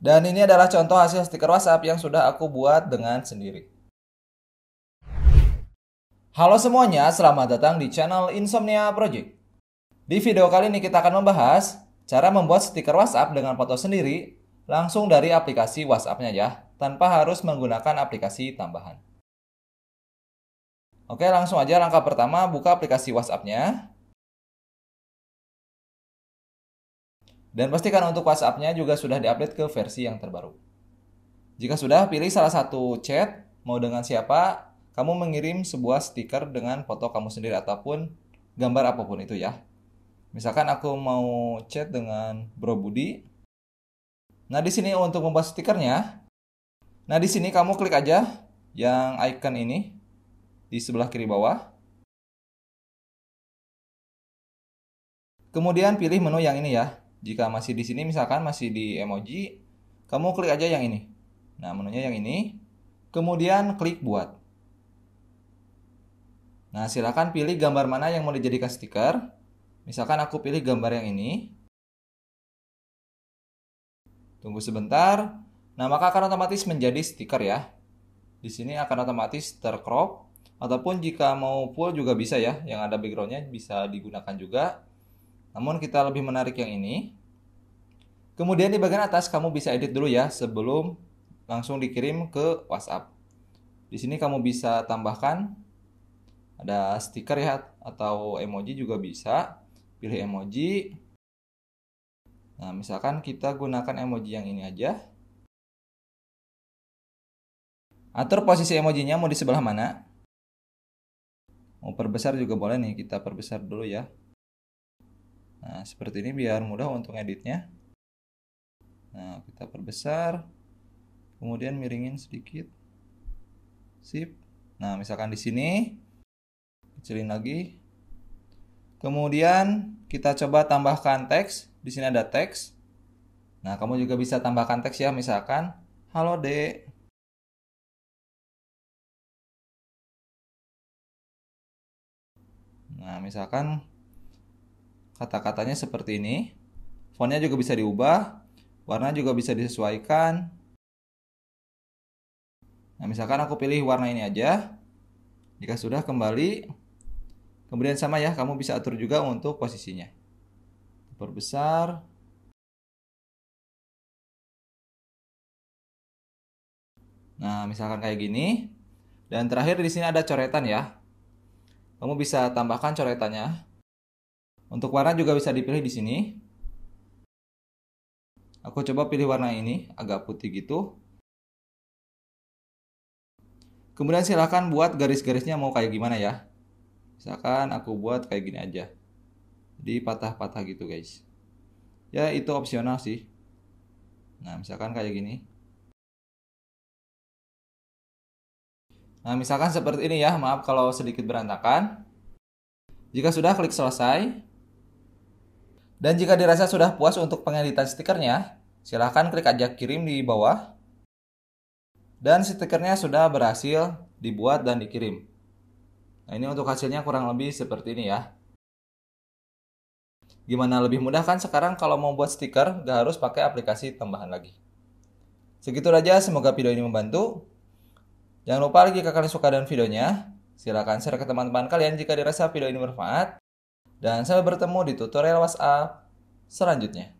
Dan ini adalah contoh hasil stiker WhatsApp yang sudah aku buat dengan sendiri. Halo semuanya, selamat datang di channel Insomnia Project. Di video kali ini kita akan membahas cara membuat stiker WhatsApp dengan foto sendiri langsung dari aplikasi WhatsApp-nya ya, tanpa harus menggunakan aplikasi tambahan. Oke, langsung aja langkah pertama buka aplikasi WhatsApp-nya. Dan pastikan untuk WhatsApp-nya juga sudah diupdate ke versi yang terbaru. Jika sudah, pilih salah satu chat, mau dengan siapa, kamu mengirim sebuah stiker dengan foto kamu sendiri ataupun gambar apapun itu ya. Misalkan aku mau chat dengan Bro Budi. Nah, di sini untuk membuat stikernya. Nah, di sini kamu klik aja yang icon ini di sebelah kiri bawah. Kemudian pilih menu yang ini ya, jika masih di sini misalkan masih di emoji, kamu klik aja yang ini. Nah, menunya yang ini. Kemudian klik buat. Nah, silakan pilih gambar mana yang mau dijadikan stiker. Misalkan aku pilih gambar yang ini. Tunggu sebentar. Nah, maka akan otomatis menjadi stiker ya. Di sini akan otomatis tercrop. Ataupun jika mau full juga bisa ya. Yang ada backgroundnya bisa digunakan juga. Namun kita lebih menarik yang ini. Kemudian di bagian atas kamu bisa edit dulu ya sebelum langsung dikirim ke WhatsApp. Di sini kamu bisa tambahkan ada stiker ya atau emoji juga bisa. Pilih emoji. Nah, misalkan kita gunakan emoji yang ini aja. Atur posisi emojinya mau di sebelah mana. Mau perbesar juga boleh nih, kita perbesar dulu ya. Nah, seperti ini biar mudah untuk editnya. Nah, kita perbesar. Kemudian miringin sedikit. Sip. Nah, misalkan di sini kecilin lagi. Kemudian kita coba tambahkan teks. Di sini ada teks. Nah, kamu juga bisa tambahkan teks ya, misalkan halo Dek. Nah, misalkan Kata-katanya seperti ini. Fontnya juga bisa diubah, warna juga bisa disesuaikan. Nah, misalkan aku pilih warna ini aja. Jika sudah kembali, kemudian sama ya, kamu bisa atur juga untuk posisinya. Perbesar, Nah, misalkan kayak gini. Dan terakhir di sini ada coretan ya. Kamu bisa tambahkan coretannya untuk warna juga bisa dipilih di sini. Aku coba pilih warna ini, agak putih gitu. Kemudian silahkan buat garis-garisnya mau kayak gimana ya. Misalkan aku buat kayak gini aja. Jadi patah-patah gitu guys. Ya itu opsional sih. Nah misalkan kayak gini. Nah misalkan seperti ini ya, maaf kalau sedikit berantakan. Jika sudah klik selesai, dan jika dirasa sudah puas untuk pengeditan stikernya, silahkan klik aja kirim di bawah. Dan stikernya sudah berhasil dibuat dan dikirim. Nah ini untuk hasilnya kurang lebih seperti ini ya. Gimana lebih mudah kan sekarang kalau mau buat stiker gak harus pakai aplikasi tambahan lagi. Segitu aja, semoga video ini membantu. Jangan lupa lagi kalian suka dengan videonya, silahkan share ke teman-teman kalian jika dirasa video ini bermanfaat. Dan sampai bertemu di tutorial WhatsApp selanjutnya.